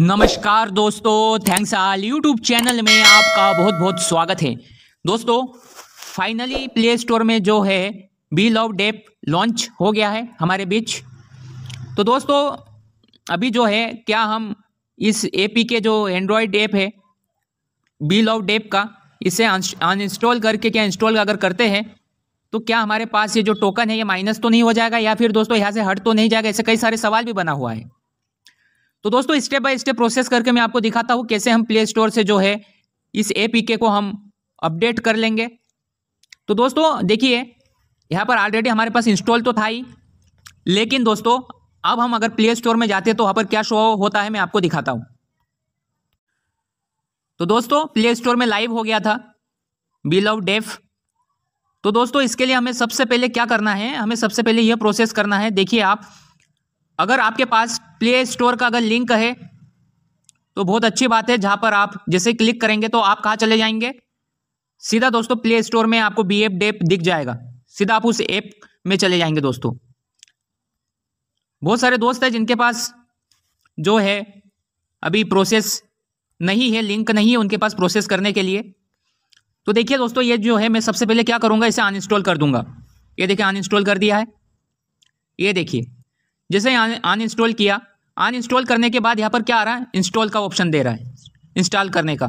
नमस्कार दोस्तों थैंक्स आल YouTube channel में आपका बहुत बहुत स्वागत है दोस्तों फाइनली प्ले स्टोर में जो है बी लव डेप लॉन्च हो गया है हमारे बीच तो दोस्तों अभी जो है क्या हम इस ए पी के जो एंड्रॉयड ऐप है बी लव डेप का इसे अनइंस्टॉल करके क्या इंस्टॉल अगर करते हैं तो क्या हमारे पास ये जो टोकन है ये माइनस तो नहीं हो जाएगा या फिर दोस्तों यहाँ से हट तो नहीं जाएगा ऐसे कई सारे सवाल भी बना हुआ है तो दोस्तों स्टेप बाय स्टेप प्रोसेस करके मैं आपको दिखाता हूँ कैसे हम प्ले स्टोर से जो है इस एपीके को हम अपडेट कर लेंगे तो दोस्तों देखिए यहाँ पर ऑलरेडी हमारे पास इंस्टॉल तो था ही लेकिन दोस्तों अब हम अगर प्ले स्टोर में जाते हैं तो वहाँ पर क्या शो होता है मैं आपको दिखाता हूँ तो दोस्तों प्ले स्टोर में लाइव हो गया था बिल ऑफ डेफ तो दोस्तों इसके लिए हमें सबसे पहले क्या करना है हमें सबसे पहले यह प्रोसेस करना है देखिए आप अगर आपके पास प्ले स्टोर का अगर लिंक है तो बहुत अच्छी बात है जहां पर आप जैसे क्लिक करेंगे तो आप कहाँ चले जाएंगे सीधा दोस्तों प्ले स्टोर में आपको बी एफ डेप दिख जाएगा सीधा आप उस ऐप में चले जाएंगे दोस्तों बहुत सारे दोस्त हैं जिनके पास जो है अभी प्रोसेस नहीं है लिंक नहीं है उनके पास प्रोसेस करने के लिए तो देखिए दोस्तों ये जो है मैं सबसे पहले क्या करूँगा इसे अनइंस्टॉल कर दूंगा ये देखिए अनइंस्टॉल कर दिया है ये देखिए जैसे अन इंस्टॉल किया अन इंस्टॉल करने के बाद यहाँ पर क्या आ रहा है इंस्टॉल का ऑप्शन दे रहा है इंस्टॉल करने का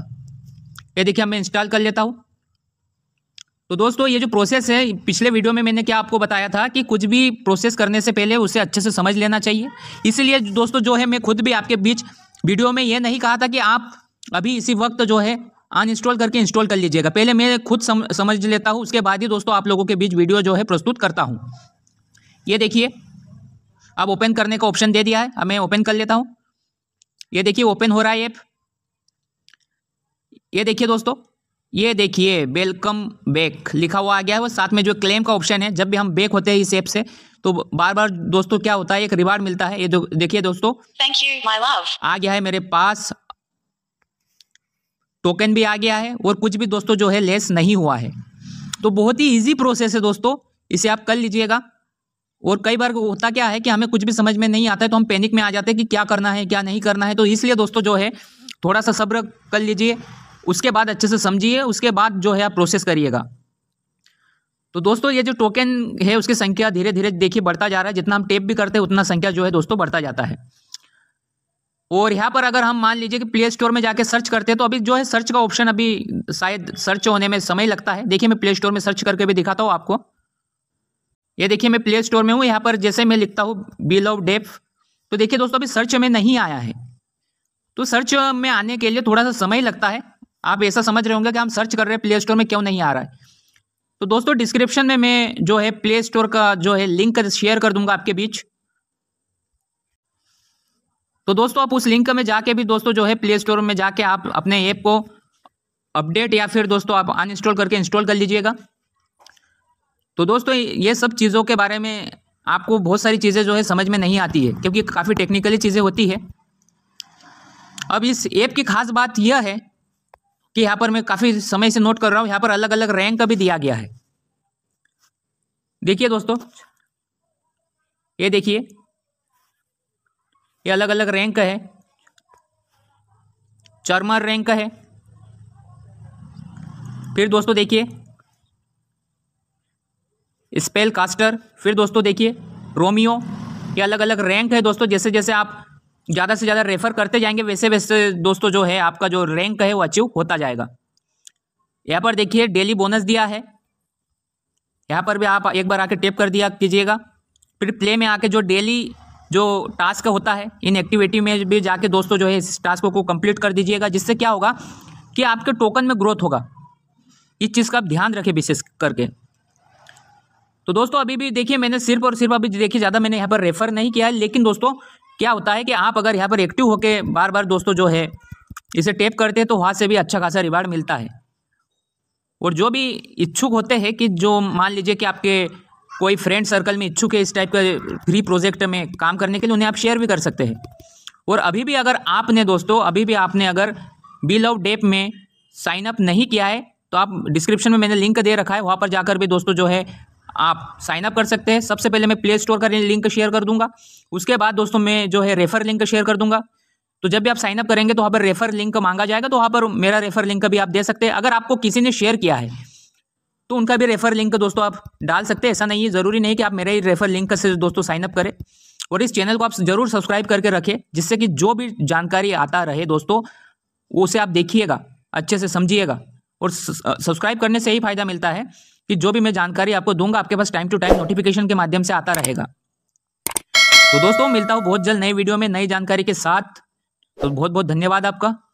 ये देखिए मैं इंस्टॉल कर लेता हूँ तो दोस्तों ये जो प्रोसेस है पिछले वीडियो में मैंने क्या आपको बताया था कि कुछ भी प्रोसेस करने से पहले उसे अच्छे से समझ लेना चाहिए इसीलिए दोस्तों जो है मैं खुद भी आपके बीच वीडियो में ये नहीं कहा था कि आप अभी इसी वक्त जो है अन इंस्टॉल करके इंस्टॉल कर लीजिएगा पहले मैं खुद सम, समझ लेता हूँ उसके बाद ही दोस्तों आप लोगों के बीच वीडियो जो है प्रस्तुत करता हूँ ये देखिए अब ओपन करने का ऑप्शन दे दिया है अब मैं ओपन कर लेता हूँ ये देखिए ओपन हो रहा है ऐप ये देखिए दोस्तों ये देखिए वेलकम बैक लिखा हुआ आ गया है वो साथ में जो क्लेम का ऑप्शन है जब भी हम बैक होते हैं इस ऐप से तो बार बार दोस्तों क्या होता है एक रिवार्ड मिलता है ये देखिए दोस्तों थैंक यू माय लव आ गया है मेरे पास टोकन भी आ गया है और कुछ भी दोस्तों जो है लेस नहीं हुआ है तो बहुत ही ईजी प्रोसेस है दोस्तों इसे आप कर लीजिएगा और कई बार होता क्या है कि हमें कुछ भी समझ में नहीं आता है तो हम पैनिक में आ जाते हैं कि क्या करना है क्या नहीं करना है तो इसलिए दोस्तों जो है थोड़ा सा सब्र कर लीजिए उसके बाद अच्छे से समझिए उसके बाद जो है आप प्रोसेस करिएगा तो दोस्तों ये जो टोकन है उसकी संख्या धीरे धीरे देखिए बढ़ता जा रहा है जितना हम टेप भी करते हैं उतना संख्या जो है दोस्तों बढ़ता जाता है और यहाँ पर अगर हम मान लीजिए कि प्ले स्टोर में जाके सर्च करते हैं तो अभी जो है सर्च का ऑप्शन अभी शायद सर्च होने में समय लगता है देखिए मैं प्ले स्टोर में सर्च करके भी दिखाता हूँ आपको ये देखिए मैं प्ले स्टोर में हूँ यहाँ पर जैसे मैं लिखता हूँ बिल ऑफ डेफ तो देखिए दोस्तों अभी सर्च में नहीं आया है तो सर्च में आने के लिए थोड़ा सा समय लगता है आप ऐसा समझ रहे होंगे कि हम सर्च कर रहे हैं प्ले स्टोर में क्यों नहीं आ रहा है तो दोस्तों डिस्क्रिप्शन में मैं जो है प्ले स्टोर का जो है लिंक शेयर कर दूंगा आपके बीच तो दोस्तों आप उस लिंक में जाके भी दोस्तों जो है प्ले स्टोर में जाके आप अपने ऐप को अपडेट या फिर दोस्तों आप अनइंस्टॉल करके इंस्टॉल कर लीजिएगा तो दोस्तों ये सब चीज़ों के बारे में आपको बहुत सारी चीज़ें जो है समझ में नहीं आती है क्योंकि काफ़ी टेक्निकली चीज़ें होती है अब इस ऐप की खास बात यह है कि यहाँ पर मैं काफ़ी समय से नोट कर रहा हूँ यहाँ पर अलग अलग रैंक का भी दिया गया है देखिए दोस्तों ये देखिए ये अलग अलग रैंक का है चरमर रैंक का है फिर दोस्तों देखिए स्पेल कास्टर फिर दोस्तों देखिए रोमियो ये अलग अलग रैंक है दोस्तों जैसे जैसे आप ज़्यादा से ज़्यादा रेफर करते जाएंगे वैसे वैसे दोस्तों जो है आपका जो रैंक है वो अचीव होता जाएगा यहाँ पर देखिए डेली बोनस दिया है यहाँ पर भी आप एक बार आके टेप कर दिया कीजिएगा फिर प्ले में आके जो डेली जो टास्क होता है इन एक्टिविटी में भी जाके दोस्तों जो है इस टास्क को कंप्लीट कर दीजिएगा जिससे क्या होगा कि आपके टोकन में ग्रोथ होगा इस चीज़ का आप ध्यान रखें विशेष करके तो दोस्तों अभी भी देखिए मैंने सिर्फ और सिर्फ अभी देखिए ज़्यादा मैंने यहाँ पर रेफर नहीं किया है लेकिन दोस्तों क्या होता है कि आप अगर यहाँ पर एक्टिव होकर बार बार दोस्तों जो है इसे टेप करते हैं तो वहाँ से भी अच्छा खासा रिवार्ड मिलता है और जो भी इच्छुक होते हैं कि जो मान लीजिए कि आपके कोई फ्रेंड सर्कल में इच्छुक है इस टाइप के फ्री प्रोजेक्ट में काम करने के लिए उन्हें आप शेयर भी कर सकते हैं और अभी भी अगर आपने दोस्तों अभी भी आपने अगर बिल ऑफ डेप में साइन अप नहीं किया है तो आप डिस्क्रिप्शन में मैंने लिंक दे रखा है वहाँ पर जाकर भी दोस्तों जो है आप साइनअप कर सकते हैं सबसे पहले मैं प्ले स्टोर का लिंक शेयर कर दूंगा उसके बाद दोस्तों मैं जो है रेफर लिंक शेयर कर दूंगा तो जब भी आप साइनअप करेंगे तो वहाँ पर रेफर लिंक मांगा जाएगा तो वहाँ पर मेरा रेफर लिंक भी आप दे सकते हैं अगर आपको किसी ने शेयर किया है तो उनका भी रेफर लिंक दोस्तों आप डाल सकते हैं ऐसा नहीं है ज़रूरी नहीं कि आप मेरे ही रेफर लिंक से दोस्तों साइनअप करें और इस चैनल को आप ज़रूर सब्सक्राइब करके रखें जिससे कि जो भी जानकारी आता रहे दोस्तों उसे आप देखिएगा अच्छे से समझिएगा और सब्सक्राइब करने से ही फ़ायदा मिलता है कि जो भी मैं जानकारी आपको दूंगा आपके पास टाइम टू टाइम नोटिफिकेशन के माध्यम से आता रहेगा तो दोस्तों मिलता हूं बहुत जल्द नई वीडियो में नई जानकारी के साथ तो बहुत बहुत धन्यवाद आपका